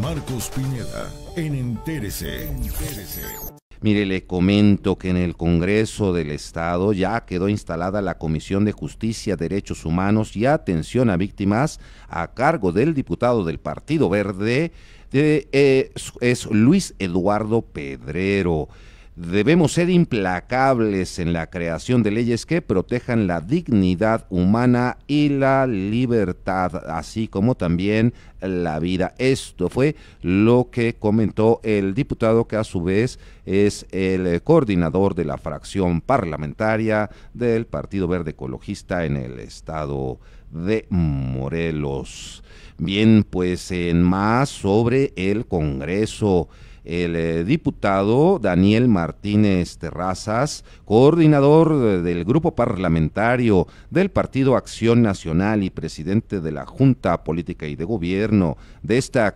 Marcos Pineda, en Entérese. Mire, le comento que en el Congreso del Estado ya quedó instalada la Comisión de Justicia, Derechos Humanos y Atención a Víctimas a cargo del diputado del Partido Verde, eh, es Luis Eduardo Pedrero. Debemos ser implacables en la creación de leyes que protejan la dignidad humana y la libertad, así como también la vida. Esto fue lo que comentó el diputado que a su vez es el coordinador de la fracción parlamentaria del Partido Verde Ecologista en el estado de Morelos. Bien, pues en más sobre el Congreso el eh, diputado Daniel Martínez Terrazas, coordinador del grupo parlamentario del Partido Acción Nacional y presidente de la Junta Política y de Gobierno de esta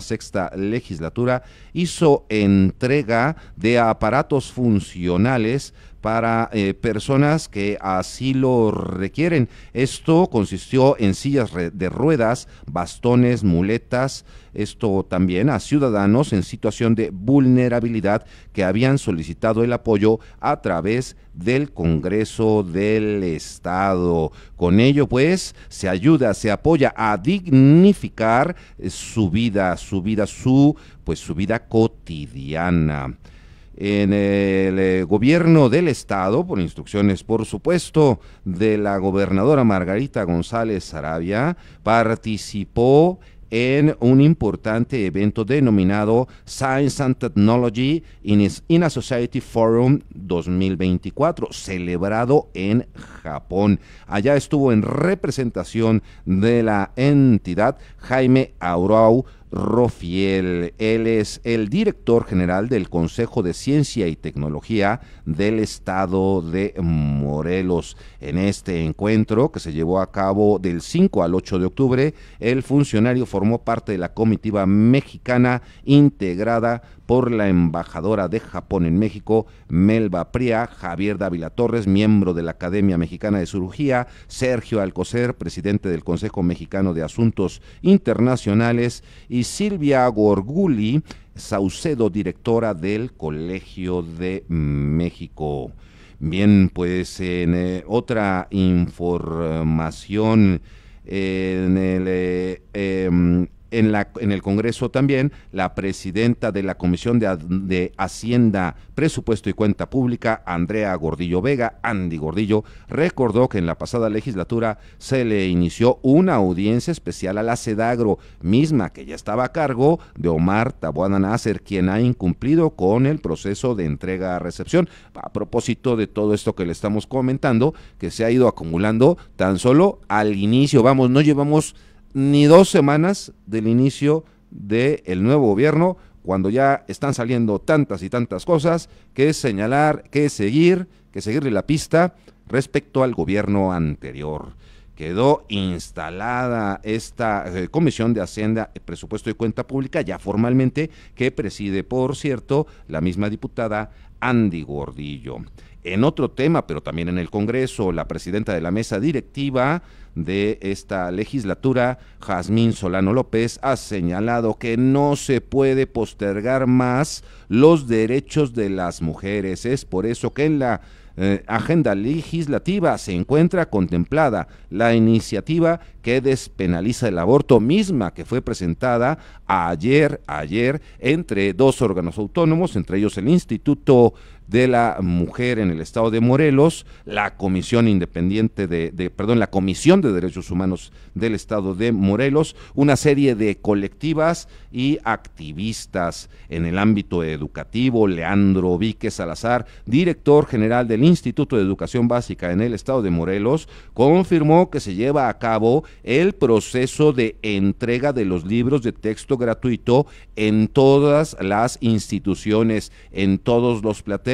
Sexta legislatura, hizo entrega de aparatos funcionales para eh, personas que así lo requieren. Esto consistió en sillas de ruedas, bastones, muletas, esto también a ciudadanos en situación de vulnerabilidad que habían solicitado el apoyo a través del Congreso del Estado. Con ello, pues, se ayuda, se apoya a dignificar eh, su vida, su vida, su, pues, su vida cotidiana en el eh, gobierno del estado, por instrucciones por supuesto de la gobernadora Margarita González Saravia, participó en un importante evento denominado Science and Technology in, in a Society Forum 2024, celebrado en Japón. Allá estuvo en representación de la entidad Jaime Aurau Rofiel. Él es el director general del Consejo de Ciencia y Tecnología del Estado de Morelos. En este encuentro, que se llevó a cabo del 5 al 8 de octubre, el funcionario formó parte de la comitiva mexicana integrada por la embajadora de Japón en México, Melba Pría, Javier Dávila Torres, miembro de la Academia Mexicana de Cirugía, Sergio Alcocer, presidente del Consejo Mexicano de Asuntos Internacionales, y Silvia Gorguli Saucedo, directora del Colegio de México. Bien, pues en eh, otra información, en el eh, em, en, la, en el Congreso también, la presidenta de la Comisión de, Hacienda, Presupuesto y Cuenta Pública, Andrea Gordillo Vega, Andy Gordillo, recordó que en la pasada legislatura se le inició una audiencia especial a la CEDAGRO, misma que ya estaba a cargo de Omar Tabuana Nasser, quien ha incumplido con el proceso de entrega a recepción. A propósito de todo esto que le estamos comentando, que se ha ido acumulando tan solo al inicio, vamos, no llevamos ni dos semanas del inicio del nuevo gobierno, cuando ya están saliendo tantas y tantas cosas, que es señalar, que seguir, que seguirle la pista respecto al gobierno anterior. Quedó instalada esta eh, Comisión de Hacienda, Presupuesto y Cuenta Pública, ya formalmente, que preside, por cierto, la misma diputada Andy Gordillo. En otro tema, pero también en el Congreso, la presidenta de la mesa directiva de esta legislatura, Jazmín Solano López, ha señalado que no se puede postergar más los derechos de las mujeres. Es por eso que en la eh, agenda legislativa se encuentra contemplada la iniciativa que despenaliza el aborto misma que fue presentada ayer, ayer entre dos órganos autónomos, entre ellos el Instituto de la Mujer en el Estado de Morelos, la Comisión Independiente de, perdón, la Comisión de Derechos Humanos del Estado de Morelos, una serie de colectivas y activistas en el ámbito educativo. Leandro Víquez Salazar, director general del Instituto de Educación Básica en el Estado de Morelos, confirmó que se lleva a cabo el proceso de entrega de los libros de texto gratuito en todas las instituciones, en todos los plateles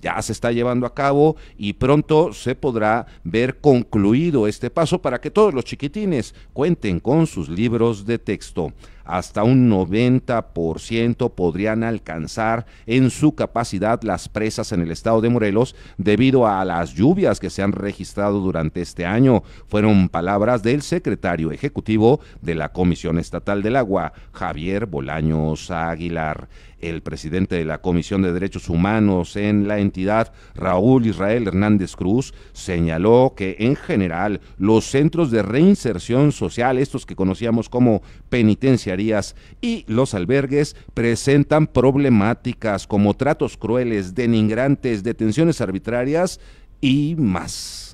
ya se está llevando a cabo y pronto se podrá ver concluido este paso para que todos los chiquitines cuenten con sus libros de texto hasta un 90% podrían alcanzar en su capacidad las presas en el estado de Morelos debido a las lluvias que se han registrado durante este año. Fueron palabras del secretario ejecutivo de la Comisión Estatal del Agua, Javier Bolaños Aguilar. El presidente de la Comisión de Derechos Humanos en la entidad, Raúl Israel Hernández Cruz, señaló que en general los centros de reinserción social, estos que conocíamos como penitencia y los albergues presentan problemáticas como tratos crueles, denigrantes, detenciones arbitrarias y más.